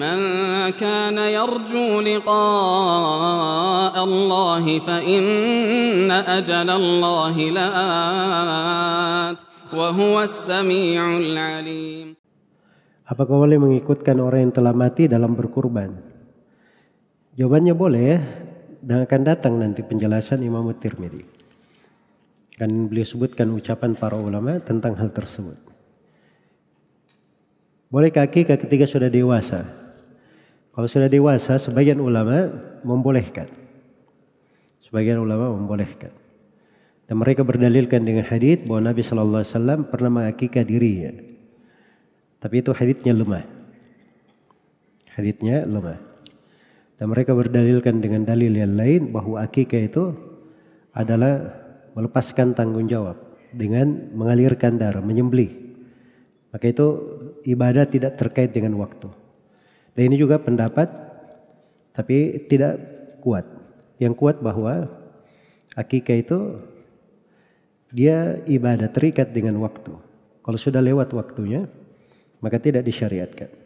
من كان يرجو لقاء الله فإن أجل الله لآت وهو السميع العليم Apakah boleh mengikutkan orang yang telah mati dalam berkurban? Jawabannya boleh ya. Dan akan datang nanti penjelasan Imam Tirmidzi. Kan beliau sebutkan ucapan para ulama tentang hal tersebut. Boleh kaki ketika sudah dewasa kalau sudah dewasa, sebagian ulama membolehkan. Sebagian ulama membolehkan. Dan mereka berdalilkan dengan hadis bahwa Nabi Shallallahu Alaihi Wasallam pernah mengakikah dirinya. Tapi itu hadisnya lemah. Hadisnya lemah. Dan mereka berdalilkan dengan dalil yang lain bahwa akikah itu adalah melepaskan tanggung jawab dengan mengalirkan darah, menyembelih. Maka itu ibadah tidak terkait dengan waktu. Dan ini juga pendapat tapi tidak kuat. Yang kuat bahwa akikah itu dia ibadah terikat dengan waktu. Kalau sudah lewat waktunya maka tidak disyariatkan.